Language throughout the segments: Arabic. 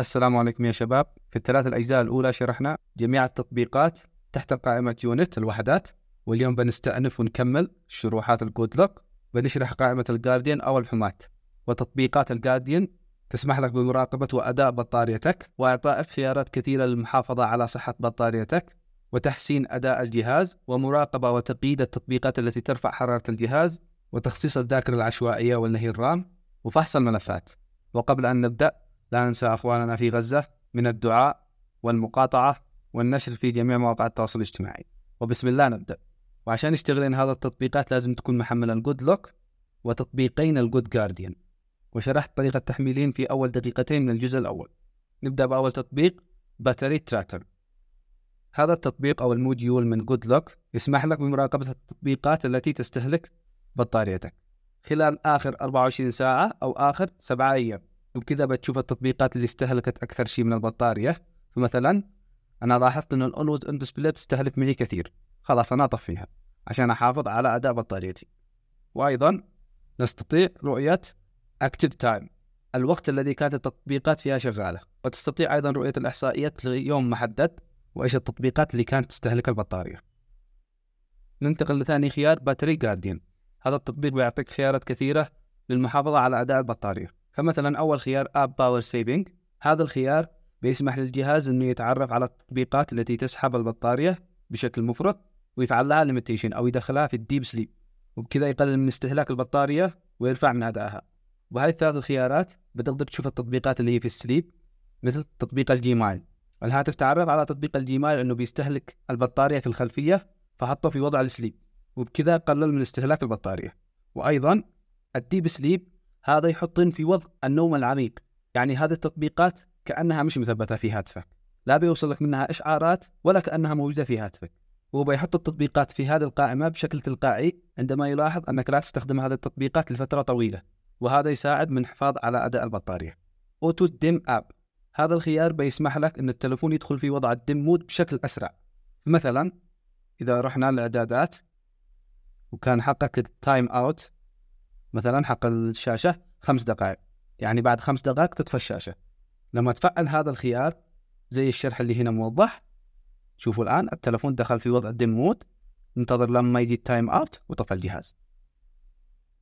السلام عليكم يا شباب في الثلاث الأجزاء الأولى شرحنا جميع التطبيقات تحت قائمة يونت الوحدات واليوم بنستأنف ونكمل شروحات الجود لوك بنشرح قائمة الجارديان أو الحماة وتطبيقات الجارديان تسمح لك بمراقبة وأداء بطاريتك وإعطائك خيارات كثيرة للمحافظة على صحة بطاريتك وتحسين أداء الجهاز ومراقبة وتقييد التطبيقات التي ترفع حرارة الجهاز وتخصيص الذاكرة العشوائية والنهي الرام وفحص الملفات وقبل أن نبدأ لا ننسى أخواننا في غزة من الدعاء والمقاطعة والنشر في جميع مواقع التواصل الاجتماعي وبسم الله نبدأ وعشان يشتغلين هذا التطبيقات لازم تكون محملة الجود لوك وتطبيقين الجود جارديان وشرحت طريقة تحميلين في أول دقيقتين من الجزء الأول نبدأ بأول تطبيق باتري تراكر هذا التطبيق أو الموديول من جود لوك يسمح لك بمراقبة التطبيقات التي تستهلك بطاريتك خلال آخر 24 ساعة أو آخر 7 أيام وكذا بتشوف التطبيقات اللي استهلكت اكثر شيء من البطاريه فمثلا انا لاحظت ان الاولوز اون ديسبلاي تستهلك مني كثير خلاص انا اطفيها عشان احافظ على اداء بطاريتي وايضا نستطيع رؤيه اكتيف تايم الوقت الذي كانت التطبيقات فيها شغاله وتستطيع ايضا رؤيه الاحصائيات ليوم محدد وايش التطبيقات اللي كانت تستهلك البطاريه ننتقل لثاني خيار باتري جارديان هذا التطبيق بيعطيك خيارات كثيره للمحافظه على اداء البطاريه فمثلا اول خيار اب باور سيفنج هذا الخيار بيسمح للجهاز انه يتعرف على التطبيقات التي تسحب البطاريه بشكل مفرط ويفعل لها ليميتيشن او يدخلها في الديب سليب وبكذا يقلل من استهلاك البطاريه ويرفع من ادائها وهذه الثلاث الخيارات بتقدر تشوف التطبيقات اللي هي في السليب مثل تطبيق الجيمايل الهاتف تعرف على تطبيق الجيمايل انه بيستهلك البطاريه في الخلفيه فحطه في وضع السليب وبكذا قلل من استهلاك البطاريه وايضا الديب سليب هذا يحطن في وضع النوم العميق يعني هذه التطبيقات كأنها مش مثبتة في هاتفك لا بيوصل لك منها إشعارات ولا كأنها موجودة في هاتفك وهو بيحط التطبيقات في هذه القائمة بشكل تلقائي عندما يلاحظ أنك لا تستخدم هذه التطبيقات لفترة طويلة وهذا يساعد من حفاظ على أداء البطارية أوتو ديم أب هذا الخيار بيسمح لك أن التلفون يدخل في وضع الديم مود بشكل أسرع مثلا إذا رحنا للإعدادات وكان حقك التايم أوت مثلا حق الشاشه خمس دقائق يعني بعد خمس دقائق تطفى الشاشه لما تفعل هذا الخيار زي الشرح اللي هنا موضح شوفوا الان التلفون دخل في وضع ديم مود ننتظر لما يجي التايم اوت وطفى الجهاز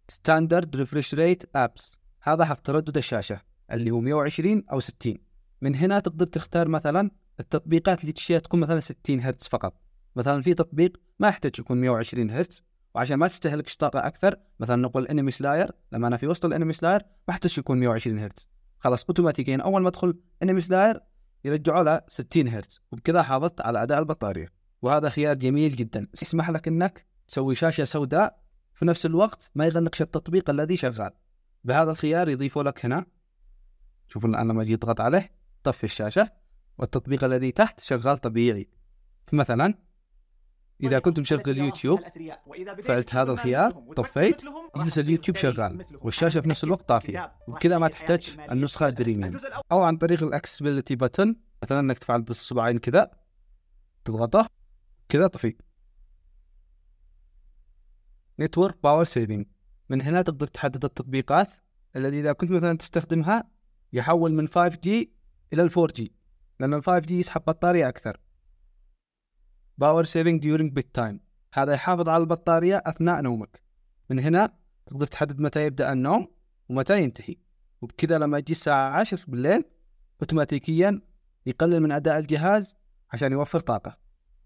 ستاندرد ريفرش ريت ابس هذا حق تردد الشاشه اللي هو 120 او 60 من هنا تقدر تختار مثلا التطبيقات اللي تشتريها تكون مثلا 60 هرتز فقط مثلا في تطبيق ما يحتاج يكون 120 هرتز وعشان ما تستهلكش طاقه اكثر مثلا نقول انمي سلاير لما انا في وسط الانمي سلاير ما احتاج يكون 120 هرتز خلاص اوتوماتيكيا اول ما ادخل انمي سلاير يرجعوا له 60 هرتز وبكذا حافظت على اداء البطاريه وهذا خيار جميل جدا يسمح لك انك تسوي شاشه سوداء في نفس الوقت ما يغلقش التطبيق الذي شغال بهذا الخيار يضيفوا لك هنا شوفوا الان لما اجي اضغط عليه طفي الشاشه والتطبيق الذي تحت شغال طبيعي فمثلا إذا كنت مشغل يوتيوب فعلت هذا الخيار طفيت يجلس اليوتيوب شغال والشاشة في نفس الوقت طافية وبكذا ما تحتاج النسخة البريميوم أو عن طريق الأكسبيلتي بتن مثلا أنك تفعل بالصبعين كذا تضغطه كذا طفي نتورك باور سيفينج من هنا تقدر تحدد التطبيقات الذي إذا كنت مثلا تستخدمها يحول من 5G إلى 4G لأن ال 5G يسحب بطارية أكثر باور سيفنج ديورنج بيت تايم هذا يحافظ على البطارية أثناء نومك من هنا تقدر تحدد متى يبدأ النوم ومتى ينتهي وبكذا لما تجي الساعة 10 بالليل اوتوماتيكيا يقلل من أداء الجهاز عشان يوفر طاقة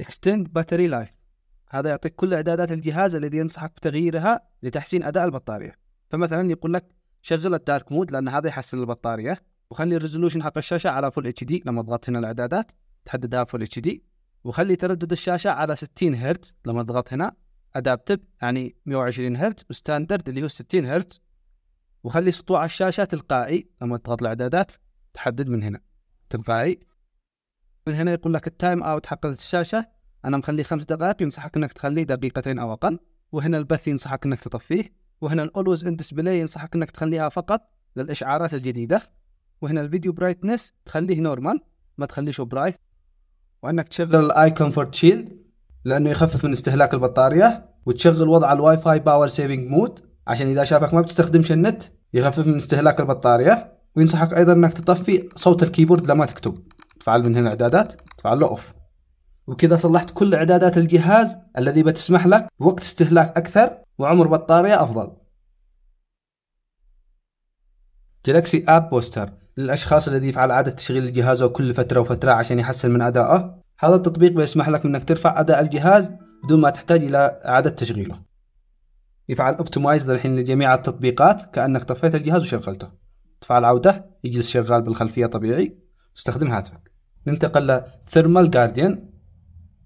Extend Battery Life هذا يعطيك كل إعدادات الجهاز الذي ينصحك بتغييرها لتحسين أداء البطارية فمثلا يقول لك شغل الدارك مود لأن هذا يحسن البطارية وخلي الريزولوشن حق الشاشة على فول اتش دي لما تضغط هنا الإعدادات تحددها فول اتش دي وخلي تردد الشاشه على 60 هرتز لما اضغط هنا ادابتف يعني 120 هرتز وستاندرد اللي هو 60 هرتز وخلي سطوع الشاشه تلقائي لما تضغط الاعدادات تحدد من هنا تلقائي من هنا يقول لك التايم اوت حق الشاشه انا مخليه خمس دقائق ينصحك انك تخليه دقيقتين او اقل وهنا البث ينصحك انك تطفيه وهنا الاولويز ان ديسبلاي ينصحك انك تخليها فقط للاشعارات الجديده وهنا الفيديو برايتنس تخليه نورمال ما تخليشه برايت وانك تشغل الاي كومفورت شيلد لانه يخفف من استهلاك البطاريه وتشغل وضع الواي فاي باور سيفنج مود عشان اذا شافك ما بتستخدمش النت يخفف من استهلاك البطاريه وينصحك ايضا انك تطفي صوت الكيبورد لما تكتب تفعل من هنا اعدادات تفعل له اوف وكذا صلحت كل اعدادات الجهاز الذي بتسمح لك بوقت استهلاك اكثر وعمر بطاريه افضل جلاكسي اب بوستر للأشخاص الذي يفعل عادة تشغيل الجهاز كل فترة وفترة عشان يحسن من أدائه هذا التطبيق بيسمح لك أنك ترفع أداء الجهاز بدون ما تحتاج إلى إعادة تشغيله يفعل اوبتمايز للحين لجميع التطبيقات كأنك طفيت الجهاز وشغلته تفعل عودة يجلس شغال بالخلفية طبيعي تستخدم هاتفك ننتقل لثيرمال جارديان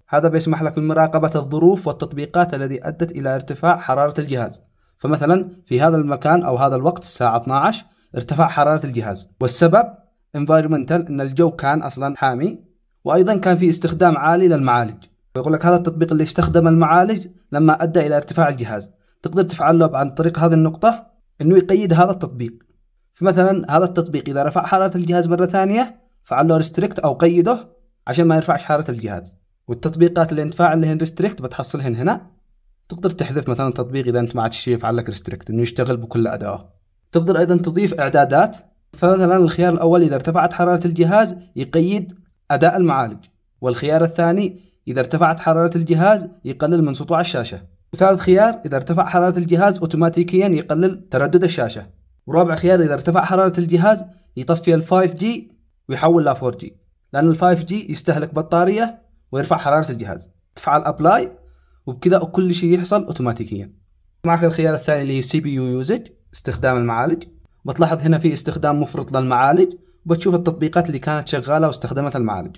هذا بيسمح لك بمراقبة الظروف والتطبيقات الذي أدت إلى ارتفاع حرارة الجهاز فمثلا في هذا المكان أو هذا الوقت الساعة 12 ارتفاع حرارة الجهاز والسبب انفايرمنتال ان الجو كان اصلا حامي وايضا كان في استخدام عالي للمعالج ويقول لك هذا التطبيق اللي استخدم المعالج لما ادى الى ارتفاع الجهاز تقدر تفعله عن طريق هذه النقطة انه يقيد هذا التطبيق فمثلا هذا التطبيق اذا رفع حرارة الجهاز مرة ثانية فعل له ريستريكت او قيده عشان ما يرفعش حرارة الجهاز والتطبيقات اللي انت اللي هن ريستريكت بتحصلهن هنا تقدر تحذف مثلا تطبيق اذا انت ما عاد شيء يفعل لك ريستريكت انه يشتغل بكل ادائه تقدر أيضا تضيف إعدادات فمثلا الخيار الأول إذا ارتفعت حرارة الجهاز يقيد أداء المعالج والخيار الثاني إذا ارتفعت حرارة الجهاز يقلل من سطوع الشاشة وثالث خيار إذا ارتفع حرارة الجهاز أوتوماتيكيا يقلل تردد الشاشة ورابع خيار إذا ارتفع حرارة الجهاز يطفي ال 5G ويحول ل 4G لأن ال 5G يستهلك بطارية ويرفع حرارة الجهاز تفعل أبلاي وبكذا كل شيء يحصل أوتوماتيكيا معك الخيار الثاني اللي هي سي بي يو يوزج استخدام المعالج بتلاحظ هنا في استخدام مفرط للمعالج وبتشوف التطبيقات اللي كانت شغالة واستخدمت المعالج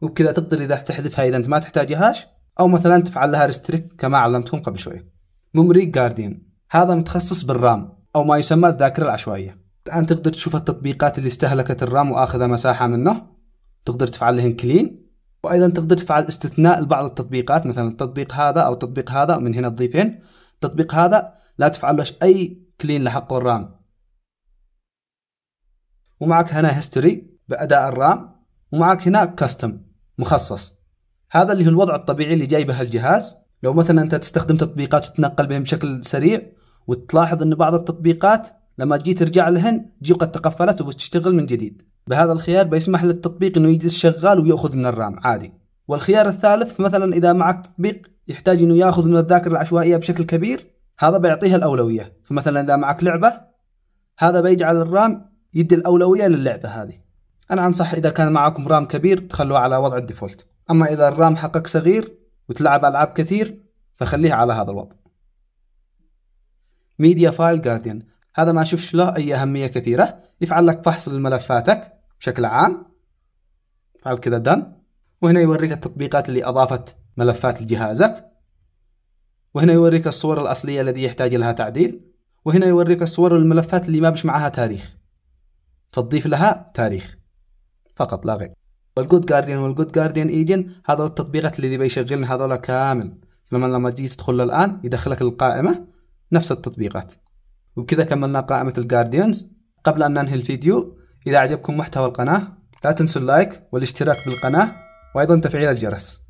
وبكذا تقدر إذا تحذفها إذا أنت ما تحتاجهاش أو مثلا تفعل لها ريستريكت كما علمتكم قبل شوية ميموري جاردين هذا متخصص بالرام أو ما يسمى الذاكرة العشوائية الآن تقدر تشوف التطبيقات اللي استهلكت الرام وآخذة مساحة منه تقدر تفعل لهن كلين وأيضا تقدر تفعل استثناء لبعض التطبيقات مثلا التطبيق هذا أو التطبيق هذا من هنا تضيفين التطبيق هذا لا تفعل له أي كلين لحق الرام ومعك هنا هيستوري بأداء الرام ومعك هنا كاستم مخصص هذا اللي هو الوضع الطبيعي اللي جايبه الجهاز لو مثلا انت تستخدم تطبيقات وتتنقل بهم بشكل سريع وتلاحظ ان بعض التطبيقات لما تجي ترجع لهن تجي قد تقفلت وبتشتغل من جديد بهذا الخيار بيسمح للتطبيق انه يجلس شغال وياخذ من الرام عادي والخيار الثالث مثلا اذا معك تطبيق يحتاج انه ياخذ من الذاكره العشوائيه بشكل كبير هذا بيعطيها الأولوية فمثلا إذا معك لعبة هذا بيجعل الرام يدي الأولوية للعبة هذه أنا أنصح إذا كان معكم رام كبير تخلوه على وضع الديفولت أما إذا الرام حقك صغير وتلعب ألعاب كثير فخليه على هذا الوضع ميديا فايل جارديان هذا ما أشوفش له أي أهمية كثيرة يفعل لك فحص لملفاتك بشكل عام فعل كذا دن وهنا يوريك التطبيقات اللي أضافت ملفات لجهازك وهنا يوريك الصور الأصلية التي يحتاج لها تعديل وهنا يوريك الصور والملفات اللي ما بش معها تاريخ فتضيف لها تاريخ فقط لا غير والجود جارديان والجود جارديان ايجن هذول التطبيقات اللي بيشغلن هذول كامل لما لما تجي تدخل الان يدخلك القائمه نفس التطبيقات وبكذا كملنا قائمه الجارديانز قبل ان ننهي الفيديو اذا عجبكم محتوى القناه لا تنسوا اللايك والاشتراك بالقناه وايضا تفعيل الجرس